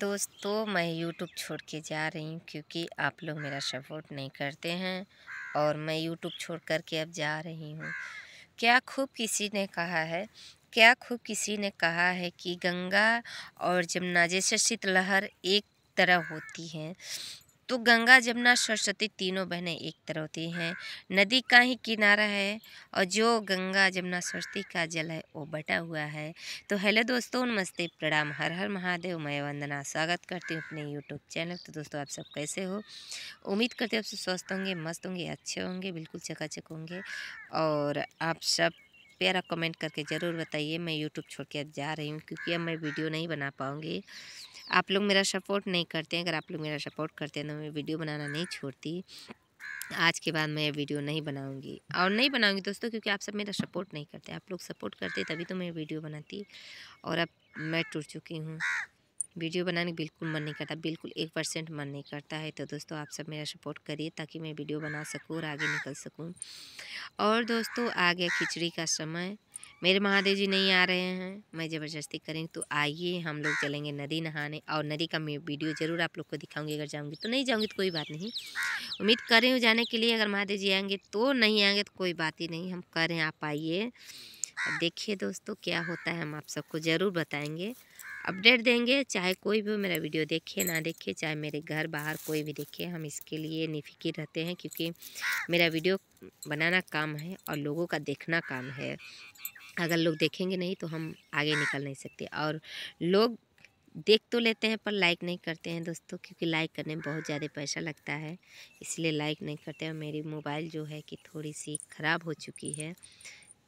दोस्तों मैं यूट्यूब छोड़ के जा रही हूँ क्योंकि आप लोग मेरा सपोर्ट नहीं करते हैं और मैं यूट्यूब छोड़ कर के अब जा रही हूँ क्या खूब किसी ने कहा है क्या खूब किसी ने कहा है कि गंगा और जमुना जैसे शीतलहर एक तरह होती हैं तो गंगा जमुना सरस्वती तीनों बहनें एक तरह होती हैं नदी का ही किनारा है और जो गंगा जमुना सरस्वती का जल है वो बटा हुआ है तो हेलो दोस्तों नमस्ते प्रणाम हर हर महादेव मैं वंदना स्वागत करती हूँ अपने यूट्यूब चैनल तो दोस्तों आप सब कैसे हो उम्मीद करती हूँ आप सब स्वस्थ होंगे मस्त होंगे अच्छे होंगे बिल्कुल चकाचक होंगे और आप सब कृपया कमेंट करके ज़रूर बताइए मैं यूट्यूब छोड़ के अब जा रही हूँ क्योंकि अब मैं वीडियो नहीं बना पाऊँगी आप लोग मेरा सपोर्ट नहीं करते हैं अगर आप लोग मेरा सपोर्ट करते हैं तो मैं वीडियो बनाना नहीं छोड़ती आज के बाद मैं वीडियो नहीं बनाऊंगी और नहीं बनाऊंगी दोस्तों क्योंकि आप सब मेरा सपोर्ट नहीं करते आप लोग सपोर्ट करते तभी तो मैं वीडियो बनाती और अब मैं टूट चुकी हूँ वीडियो बनाने बिल्कुल मन नहीं करता बिल्कुल एक परसेंट मन नहीं करता है तो दोस्तों आप सब मेरा सपोर्ट करिए ताकि मैं वीडियो बना सकूँ और आगे निकल सकूँ और दोस्तों आ गया खिचड़ी का समय मेरे महादेव जी नहीं आ रहे हैं मैं ज़बरदस्ती करेंगे तो आइए हम लोग चलेंगे नदी नहाने और नदी का मैं वीडियो ज़रूर आप लोग को दिखाऊंगी अगर जाऊंगी तो नहीं जाऊंगी तो कोई बात नहीं उम्मीद कर रही हूँ जाने के लिए अगर महादेव जी आएंगे तो नहीं आएंगे तो कोई बात ही नहीं हम कर रहे हैं आप आइए देखिए दोस्तों क्या होता है हम आप सबको ज़रूर बताएँगे अपडेट देंगे चाहे कोई भी मेरा वीडियो देखे ना देखे चाहे मेरे घर बाहर कोई भी देखे हम इसके लिए निफिकिर रहते हैं क्योंकि मेरा वीडियो बनाना काम है और लोगों का देखना काम है अगर लोग देखेंगे नहीं तो हम आगे निकल नहीं सकते और लोग देख तो लेते हैं पर लाइक नहीं करते हैं दोस्तों क्योंकि लाइक करने में बहुत ज़्यादा पैसा लगता है इसलिए लाइक नहीं करते हैं मेरी मोबाइल जो है कि थोड़ी सी ख़राब हो चुकी है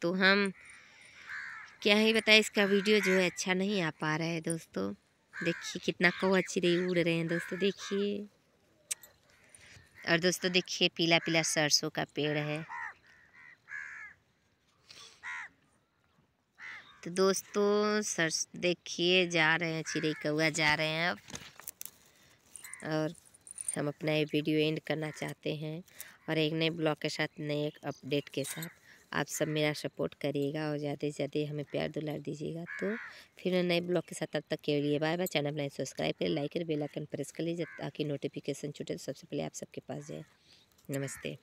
तो हम क्या ही बताए इसका वीडियो जो है अच्छा नहीं आ पा रहा है दोस्तों देखिए कितना कौ अच्छी रही उड़ रहे हैं दोस्तों देखिए और दोस्तों देखिए पीला पीला सरसों का पेड़ है तो दोस्तों सर देखिए जा रहे हैं चिड़ई कौआ जा रहे हैं अब और हम अपना ये वीडियो एंड करना चाहते हैं और एक नए ब्लॉग के साथ नए अपडेट के साथ आप सब मेरा सपोर्ट करिएगा और ज़्यादा से ज़्यादा हमें प्यार दुलार दीजिएगा तो फिर मैं नए ब्लॉग के साथ तब तक के लिए बाय बाय चैनल अपना सब्सक्राइब करें लाइक करें बेलाइकन प्रेस कर लीजिए ताकि नोटिफिकेशन छूटे तो सबसे पहले आप सबके पास जाए नमस्ते